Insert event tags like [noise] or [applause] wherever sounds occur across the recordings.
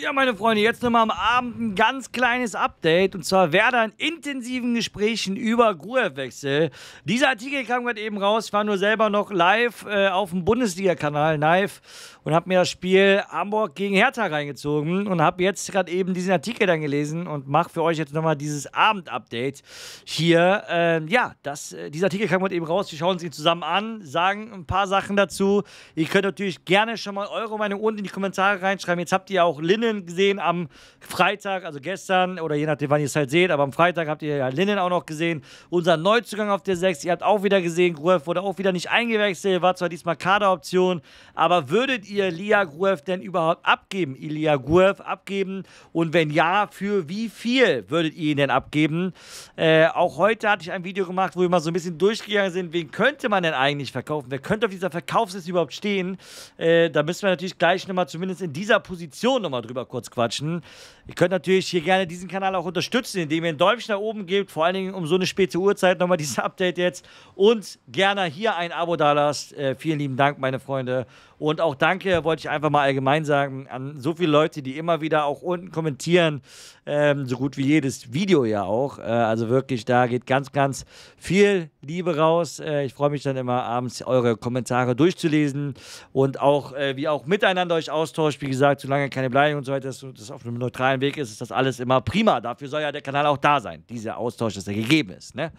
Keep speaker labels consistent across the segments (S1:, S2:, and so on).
S1: Ja, meine Freunde, jetzt nochmal am Abend ein ganz kleines Update. Und zwar Werder in intensiven Gesprächen über Gruerwechsel. Dieser Artikel kam gerade eben raus. Ich war nur selber noch live äh, auf dem Bundesliga-Kanal, live, und habe mir das Spiel Hamburg gegen Hertha reingezogen. Und habe jetzt gerade eben diesen Artikel dann gelesen und mache für euch jetzt nochmal dieses Abend-Update hier. Ähm, ja, das, äh, dieser Artikel kam gerade eben raus. Wir schauen uns ihn zusammen an, sagen ein paar Sachen dazu. Ihr könnt natürlich gerne schon mal eure Meinung unten in die Kommentare reinschreiben. Jetzt habt ihr auch Linne Linen gesehen am Freitag, also gestern oder je nachdem, wann ihr es halt seht, aber am Freitag habt ihr ja Linen auch noch gesehen. Unser Neuzugang auf der 6, ihr habt auch wieder gesehen, Gruev wurde auch wieder nicht eingewechselt, war zwar diesmal Kaderoption, aber würdet ihr Lia Gruev denn überhaupt abgeben, Ilia Gruev abgeben und wenn ja, für wie viel würdet ihr ihn denn abgeben? Äh, auch heute hatte ich ein Video gemacht, wo wir mal so ein bisschen durchgegangen sind, wen könnte man denn eigentlich verkaufen, wer könnte auf dieser Verkaufsliste überhaupt stehen? Äh, da müssen wir natürlich gleich nochmal zumindest in dieser Position nochmal drüber drüber kurz quatschen. Ihr könnt natürlich hier gerne diesen Kanal auch unterstützen, indem ihr ein Däumchen nach oben gebt, vor allen Dingen um so eine späte Uhrzeit nochmal dieses [laughs] Update jetzt und gerne hier ein Abo dalasst. Äh, vielen lieben Dank, meine Freunde. Und auch danke, wollte ich einfach mal allgemein sagen, an so viele Leute, die immer wieder auch unten kommentieren, ähm, so gut wie jedes Video ja auch. Äh, also wirklich, da geht ganz, ganz viel Liebe raus. Äh, ich freue mich dann immer abends, eure Kommentare durchzulesen und auch, äh, wie auch miteinander euch austauscht. Wie gesagt, solange keine Beleidigung und so weiter, dass das auf einem neutralen Weg ist, ist das alles immer prima. Dafür soll ja der Kanal auch da sein, dieser Austausch, dass er gegeben ist. Ne?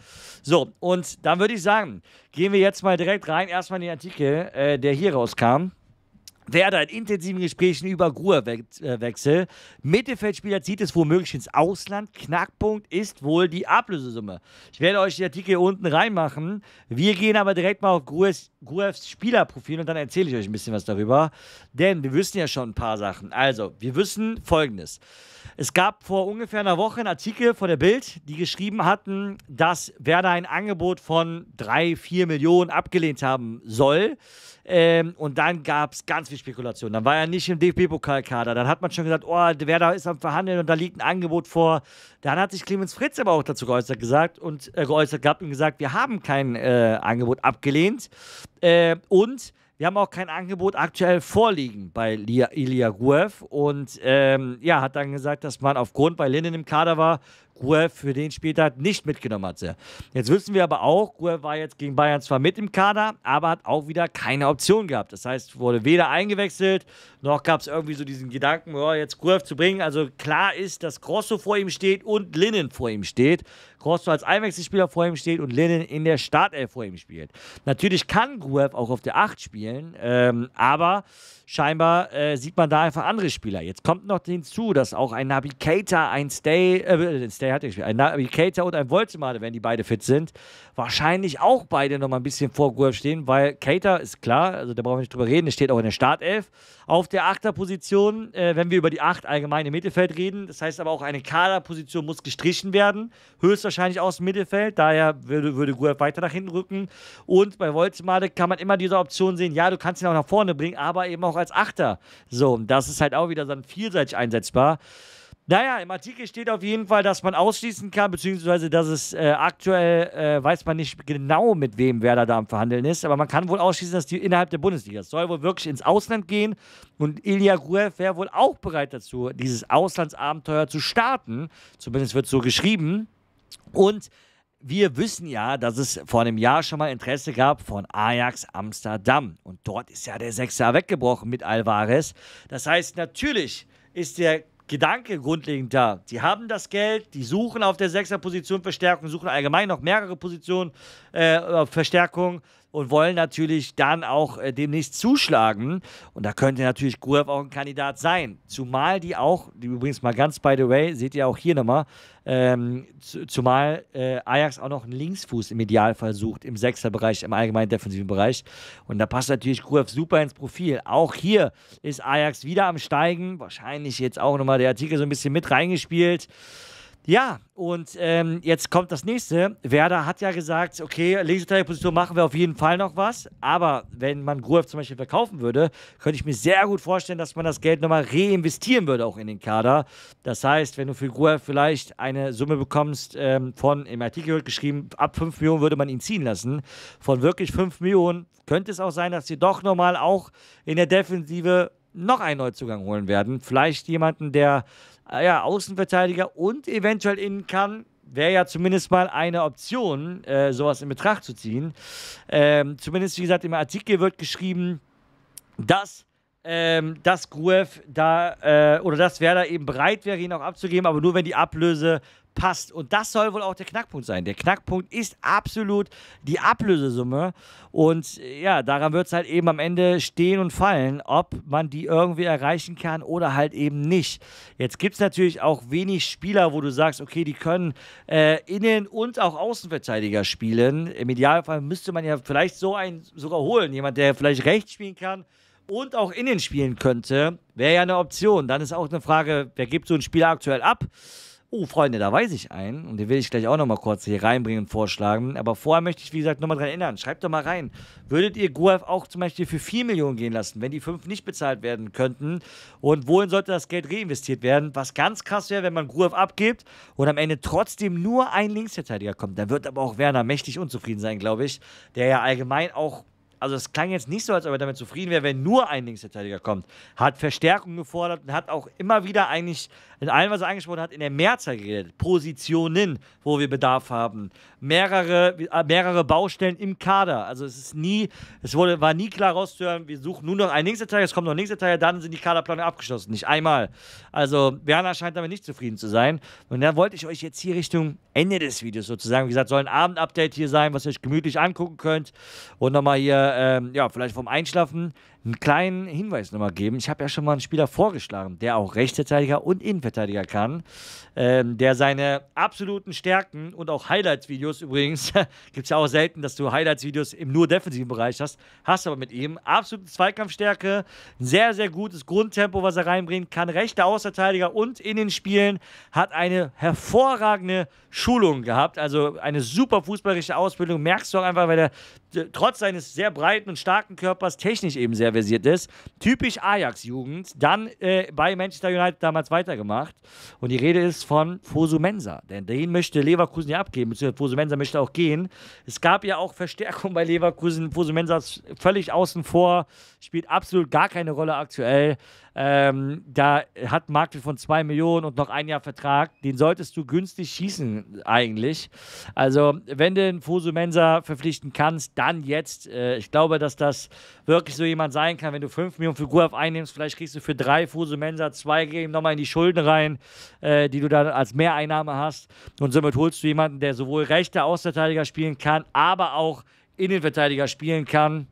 S1: So, und dann würde ich sagen, gehen wir jetzt mal direkt rein, erstmal in den Artikel, äh, der hier rauskam. Werder in intensiven Gesprächen über Gruhrwechsel. Mittelfeldspieler zieht es womöglich ins Ausland. Knackpunkt ist wohl die Ablösesumme. Ich werde euch die Artikel unten reinmachen. Wir gehen aber direkt mal auf Gruevs, Gruevs Spielerprofil und dann erzähle ich euch ein bisschen was darüber. Denn wir wissen ja schon ein paar Sachen. Also, wir wissen Folgendes. Es gab vor ungefähr einer Woche einen Artikel von der Bild, die geschrieben hatten, dass Werder ein Angebot von 3, 4 Millionen abgelehnt haben soll. Ähm, und dann gab es ganz viel Spekulation. Dann war er nicht im DFB-Pokalkader. Dann hat man schon gesagt, oh, wer da ist am Verhandeln und da liegt ein Angebot vor. Dann hat sich Clemens Fritz aber auch dazu geäußert gesagt und äh, geäußert gehabt und gesagt, wir haben kein äh, Angebot abgelehnt. Äh, und wir haben auch kein Angebot aktuell vorliegen bei Ilya Guev und ähm, ja, hat dann gesagt, dass man aufgrund, weil Linden im Kader war, Gruev für den Spieltag nicht mitgenommen hatte. Jetzt wissen wir aber auch, Gruev war jetzt gegen Bayern zwar mit im Kader, aber hat auch wieder keine Option gehabt. Das heißt, wurde weder eingewechselt, noch gab es irgendwie so diesen Gedanken, oh, jetzt Gruev zu bringen. Also klar ist, dass Grosso vor ihm steht und Linnen vor ihm steht. Grosso als Einwechselspieler vor ihm steht und Linnen in der Startelf vor ihm spielt. Natürlich kann Gruev auch auf der 8 spielen, ähm, aber scheinbar äh, sieht man da einfach andere Spieler. Jetzt kommt noch hinzu, dass auch ein Navigator, ein Stay, äh, äh Stay hat er gespielt. Ein Kater und ein Wolzemade, wenn die beide fit sind, wahrscheinlich auch beide noch mal ein bisschen vor Guelph stehen, weil Kater ist klar, also da brauchen wir nicht drüber reden, der steht auch in der Startelf. Auf der Achterposition, äh, wenn wir über die Acht allgemein im Mittelfeld reden, das heißt aber auch eine Kaderposition muss gestrichen werden, höchstwahrscheinlich aus dem Mittelfeld, daher würde, würde Guelph weiter nach hinten rücken. Und bei Wolzemade kann man immer diese Option sehen, ja, du kannst ihn auch nach vorne bringen, aber eben auch als Achter. So, das ist halt auch wieder dann vielseitig einsetzbar. Naja, im Artikel steht auf jeden Fall, dass man ausschließen kann, beziehungsweise dass es äh, aktuell äh, weiß man nicht genau, mit wem Werder da am Verhandeln ist, aber man kann wohl ausschließen, dass die innerhalb der Bundesliga. Es soll wohl wirklich ins Ausland gehen und Ilya Gruev wäre wohl auch bereit dazu, dieses Auslandsabenteuer zu starten. Zumindest wird so geschrieben. Und wir wissen ja, dass es vor einem Jahr schon mal Interesse gab von Ajax Amsterdam. Und dort ist ja der Sechser weggebrochen mit Alvarez. Das heißt, natürlich ist der Gedanke grundlegend da. Die haben das Geld, die suchen auf der 6er-Position Verstärkung, suchen allgemein noch mehrere Positionen äh, Verstärkung und wollen natürlich dann auch äh, demnächst zuschlagen. Und da könnte natürlich Gruev auch ein Kandidat sein. Zumal die auch, die übrigens mal ganz by the way, seht ihr auch hier nochmal, ähm, zumal äh, Ajax auch noch einen Linksfuß im Idealfall sucht, im Sechserbereich, im allgemeinen defensiven Bereich. Und da passt natürlich Gruev super ins Profil. Auch hier ist Ajax wieder am Steigen. Wahrscheinlich jetzt auch nochmal der Artikel so ein bisschen mit reingespielt. Ja, und ähm, jetzt kommt das nächste. Werder hat ja gesagt, okay, Linksverteidigerposition machen wir auf jeden Fall noch was. Aber wenn man Gruev zum Beispiel verkaufen würde, könnte ich mir sehr gut vorstellen, dass man das Geld nochmal reinvestieren würde, auch in den Kader. Das heißt, wenn du für Gruev vielleicht eine Summe bekommst, ähm, von, im Artikel wird geschrieben, ab 5 Millionen würde man ihn ziehen lassen. Von wirklich 5 Millionen könnte es auch sein, dass sie doch nochmal auch in der Defensive noch einen Neuzugang holen werden. Vielleicht jemanden, der äh, ja, Außenverteidiger und eventuell innen kann, wäre ja zumindest mal eine Option, äh, sowas in Betracht zu ziehen. Ähm, zumindest, wie gesagt, im Artikel wird geschrieben, dass ähm, dass Gruev da äh, oder dass Werder eben bereit wäre, ihn auch abzugeben, aber nur wenn die Ablöse passt. Und das soll wohl auch der Knackpunkt sein. Der Knackpunkt ist absolut die Ablösesumme. Und äh, ja, daran wird es halt eben am Ende stehen und fallen, ob man die irgendwie erreichen kann oder halt eben nicht. Jetzt gibt es natürlich auch wenig Spieler, wo du sagst, okay, die können äh, Innen- und auch Außenverteidiger spielen. Im Idealfall müsste man ja vielleicht so einen sogar holen. Jemand, der vielleicht rechts spielen kann und auch innen spielen könnte, wäre ja eine Option. Dann ist auch eine Frage, wer gibt so ein Spieler aktuell ab? Oh, Freunde, da weiß ich einen und den will ich gleich auch nochmal kurz hier reinbringen und vorschlagen. Aber vorher möchte ich, wie gesagt, nochmal daran erinnern. Schreibt doch mal rein. Würdet ihr Guev auch zum Beispiel für 4 Millionen gehen lassen, wenn die 5 nicht bezahlt werden könnten? Und wohin sollte das Geld reinvestiert werden? Was ganz krass wäre, wenn man Guev abgibt und am Ende trotzdem nur ein Linksverteidiger kommt. Dann wird aber auch Werner mächtig unzufrieden sein, glaube ich, der ja allgemein auch also es klang jetzt nicht so, als ob er damit zufrieden wäre, wenn nur ein Linksverteidiger kommt. Hat Verstärkung gefordert und hat auch immer wieder eigentlich in allem, was er angesprochen hat, in der Mehrzahl geredet. Positionen, wo wir Bedarf haben. Mehrere, äh, mehrere Baustellen im Kader. Also es ist nie, es wurde, war nie klar rauszuhören, wir suchen nur noch einen Linksverteidiger, es kommt noch ein Linksverteidiger, dann sind die Kaderplanung abgeschlossen. Nicht einmal. Also Werner scheint damit nicht zufrieden zu sein. Und da wollte ich euch jetzt hier Richtung Ende des Videos sozusagen, wie gesagt, soll ein Abendupdate hier sein, was ihr euch gemütlich angucken könnt und nochmal hier ähm, ja, vielleicht vom Einschlafen einen kleinen Hinweis nochmal geben. Ich habe ja schon mal einen Spieler vorgeschlagen, der auch Rechtsverteidiger und Innenverteidiger kann, ähm, der seine absoluten Stärken und auch Highlights-Videos übrigens, [laughs] gibt es ja auch selten, dass du Highlights-Videos im nur defensiven Bereich hast, hast aber mit ihm absolute Zweikampfstärke, ein sehr, sehr gutes Grundtempo, was er reinbringt, kann rechter Außenverteidiger und in den Spielen, hat eine hervorragende Schulung gehabt, also eine super fußballerische Ausbildung, merkst du auch einfach, weil er äh, trotz seines sehr breiten und starken Körpers technisch eben sehr sehr versiert ist. Typisch Ajax-Jugend. Dann äh, bei Manchester United damals weitergemacht. Und die Rede ist von Fosu Mensa. Denn den möchte Leverkusen ja abgeben, beziehungsweise Fosu Mensa möchte auch gehen. Es gab ja auch Verstärkung bei Leverkusen. Fosu Mensa ist völlig außen vor, spielt absolut gar keine Rolle aktuell. Ähm, da hat Markt von 2 Millionen und noch ein Jahr Vertrag. Den solltest du günstig schießen, eigentlich. Also, wenn du einen Mensa verpflichten kannst, dann jetzt. Äh, ich glaube, dass das wirklich so jemand sein kann. Wenn du 5 Millionen für Guav einnimmst, vielleicht kriegst du für 3 Mensa 2 geben, nochmal in die Schulden rein, äh, die du dann als Mehreinnahme hast. Und somit holst du jemanden, der sowohl rechter Außenverteidiger spielen kann, aber auch Innenverteidiger spielen kann.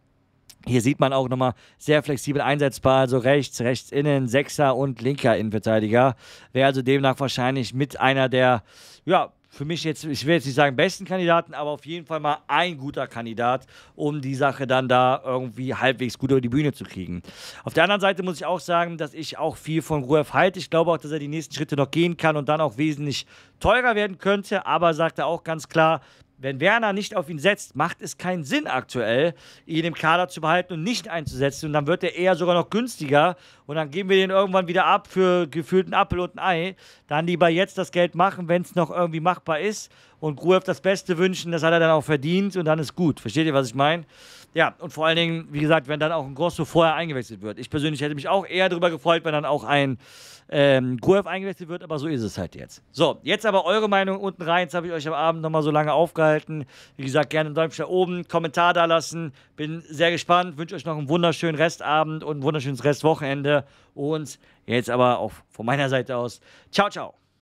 S1: Hier sieht man auch nochmal sehr flexibel einsetzbar, also rechts, rechts innen, Sechser und linker Innenverteidiger. Wäre also demnach wahrscheinlich mit einer der, ja, für mich jetzt, ich will jetzt nicht sagen besten Kandidaten, aber auf jeden Fall mal ein guter Kandidat, um die Sache dann da irgendwie halbwegs gut über die Bühne zu kriegen. Auf der anderen Seite muss ich auch sagen, dass ich auch viel von Ruhef halte. Ich glaube auch, dass er die nächsten Schritte noch gehen kann und dann auch wesentlich teurer werden könnte, aber sagt er auch ganz klar, wenn Werner nicht auf ihn setzt, macht es keinen Sinn aktuell, ihn im Kader zu behalten und nicht einzusetzen. Und dann wird er eher sogar noch günstiger. Und dann geben wir den irgendwann wieder ab für gefühlten Apfel und ein Ei. Dann lieber jetzt das Geld machen, wenn es noch irgendwie machbar ist. Und Gruev das Beste wünschen, das hat er dann auch verdient. Und dann ist gut. Versteht ihr, was ich meine? Ja, und vor allen Dingen, wie gesagt, wenn dann auch ein Grosso vorher eingewechselt wird. Ich persönlich hätte mich auch eher darüber gefreut, wenn dann auch ein ähm, Guev eingewechselt wird, aber so ist es halt jetzt. So, jetzt aber eure Meinung unten rein. Jetzt habe ich euch am Abend nochmal so lange aufgehalten. Wie gesagt, gerne einen Däumchen oben, Kommentar da lassen. Bin sehr gespannt, wünsche euch noch einen wunderschönen Restabend und ein wunderschönes Restwochenende. Und jetzt aber auch von meiner Seite aus. Ciao, ciao.